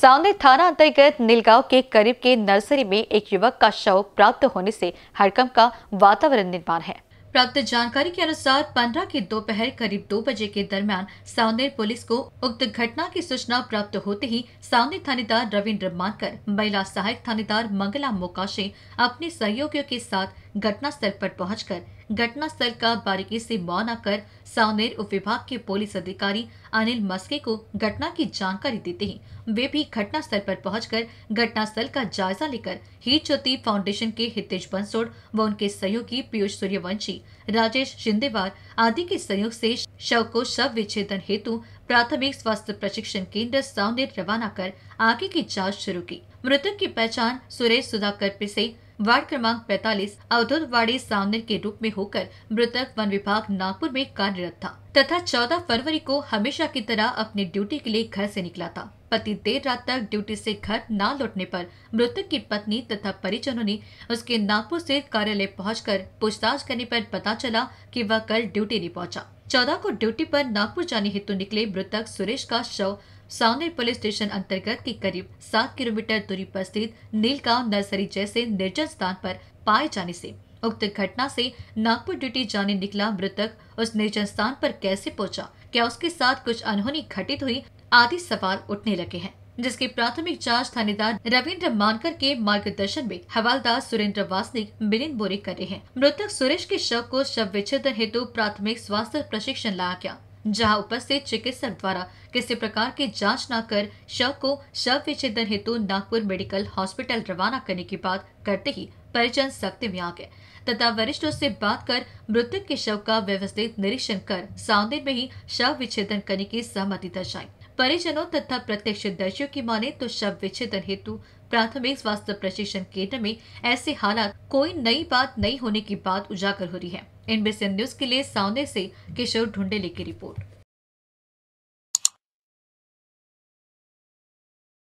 सांदे थाना अंतर्गत नीलगांव के करीब के नर्सरी में एक युवक का शव प्राप्त होने से हड़कम का वातावरण निर्माण है प्राप्त जानकारी के अनुसार पंद्रह की दोपहर करीब दो बजे के दरमियान सावनेर पुलिस को उक्त घटना की सूचना प्राप्त होते ही सावनेर थानेदार रविंद्र मानकर महिला सहायक थानेदार मंगला मोकाशे अपने सहयोगियों के साथ घटना स्थल पर पहुंचकर स्थल का बारीकी से मौना कर सावनेर उप विभाग के पुलिस अधिकारी अनिल मस्के को घटना की जानकारी देते हैं वे भी घटना स्थल पर पहुंचकर स्थल का जायजा लेकर ही ज्योति फाउंडेशन के हितेश बंसोड़ व उनके सहयोगी पीयूष सूर्यवंशी राजेश शिंदेवार आदि के सहयोग से शव को शव विच्छेदन हेतु प्राथमिक स्वास्थ्य प्रशिक्षण केंद्र सावनेर रवाना कर आगे की जाँच शुरू की मृतक की पहचान सुरेश सुधाकर पिसे वार्ड क्रमांक 45 अवधुतवाड़ी सामने के रूप में होकर मृतक वन विभाग नागपुर में कार्यरत था तथा 14 फरवरी को हमेशा की तरह अपनी ड्यूटी के लिए घर से निकला था पति देर रात तक ड्यूटी से घर न लौटने पर मृतक की पत्नी तथा परिजनों ने उसके नागपुर स्थित कार्यालय पहुंचकर पूछताछ करने पर पता चला कि वह कल ड्यूटी नहीं पहुंचा चौदह को ड्यूटी पर नागपुर जाने हेतु निकले मृतक सुरेश का शव सावनेर पुलिस स्टेशन अंतर्गत के करीब सात किलोमीटर दूरी पर स्थित नीलगांव नर्सरी जैसे निर्जन स्थान पर पाए जाने से उक्त घटना से नागपुर ड्यूटी जाने निकला मृतक उस निर्जन स्थान पर कैसे पहुंचा? क्या उसके साथ कुछ अनहोनी घटित हुई आदि सवाल उठने लगे हैं जिसकी प्राथमिक जांच थानेदार रविंद्र मानकर के मार्गदर्शन में हवालदार सुरेंद्र वासनिक मिलिंद बोरे कर रहे हैं मृतक सुरेश के शव को शव विच्छेदन हेतु प्राथमिक स्वास्थ्य प्रशिक्षण लाया गया जहां उपस्थित चिकित्सक द्वारा किसी प्रकार की जांच न कर शव को शव विच्छेदन हेतु नागपुर मेडिकल हॉस्पिटल रवाना करने की बात करते ही परिजन सख्ती में आ गए तथा वरिष्ठों से बात कर मृतक के शव का व्यवस्थित निरीक्षण कर साउंडेड में ही शव विच्छेदन करने की सहमति दर्शाई परिजनों तथा प्रत्यक्ष दर्शियों की माने तो शव विच्छेदन हेतु प्राथमिक स्वास्थ्य प्रशिक्षण केंद्र में ऐसे हालात कोई नई बात नहीं होने की बात उजागर हो रही है इनबीसी न्यूज के लिए सामने से किशोर ढूंढेले की रिपोर्ट